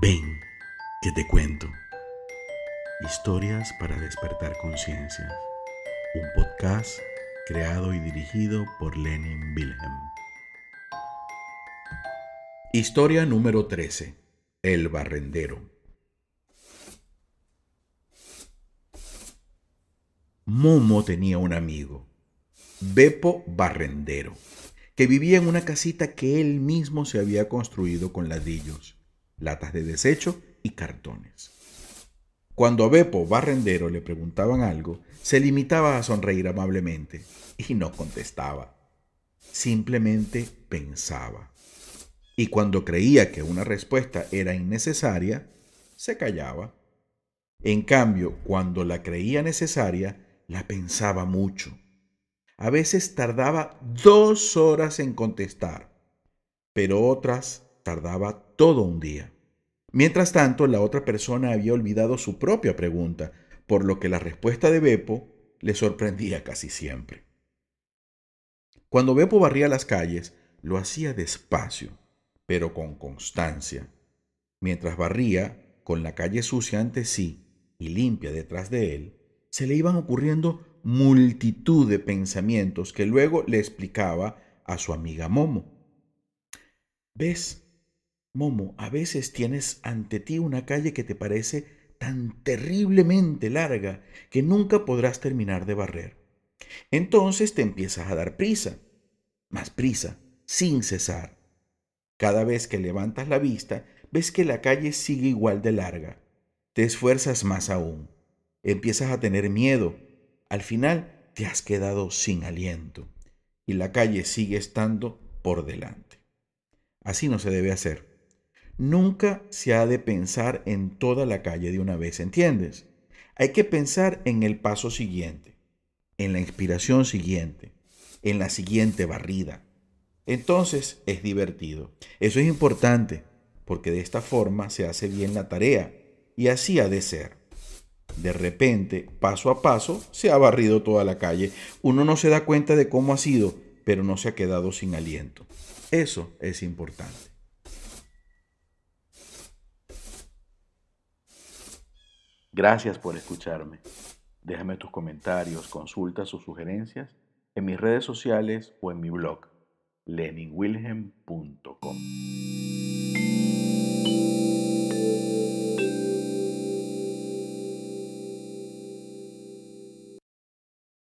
Ven, que te cuento. Historias para despertar conciencias. Un podcast creado y dirigido por Lenin Wilhelm. Historia número 13. El barrendero. Momo tenía un amigo, Bepo Barrendero, que vivía en una casita que él mismo se había construido con ladrillos latas de desecho y cartones. Cuando a Beppo Barrendero le preguntaban algo, se limitaba a sonreír amablemente y no contestaba. Simplemente pensaba. Y cuando creía que una respuesta era innecesaria, se callaba. En cambio, cuando la creía necesaria, la pensaba mucho. A veces tardaba dos horas en contestar, pero otras tardaba todo un día. Mientras tanto, la otra persona había olvidado su propia pregunta, por lo que la respuesta de Beppo le sorprendía casi siempre. Cuando Beppo barría las calles, lo hacía despacio, pero con constancia. Mientras barría, con la calle sucia ante sí y limpia detrás de él, se le iban ocurriendo multitud de pensamientos que luego le explicaba a su amiga Momo. ¿Ves? Momo, a veces tienes ante ti una calle que te parece tan terriblemente larga que nunca podrás terminar de barrer. Entonces te empiezas a dar prisa, más prisa, sin cesar. Cada vez que levantas la vista, ves que la calle sigue igual de larga. Te esfuerzas más aún. Empiezas a tener miedo. Al final te has quedado sin aliento. Y la calle sigue estando por delante. Así no se debe hacer. Nunca se ha de pensar en toda la calle de una vez, ¿entiendes? Hay que pensar en el paso siguiente, en la inspiración siguiente, en la siguiente barrida. Entonces es divertido. Eso es importante, porque de esta forma se hace bien la tarea, y así ha de ser. De repente, paso a paso, se ha barrido toda la calle. Uno no se da cuenta de cómo ha sido, pero no se ha quedado sin aliento. Eso es importante. Gracias por escucharme. Déjame tus comentarios, consultas o sugerencias en mis redes sociales o en mi blog leninwilhelm.com.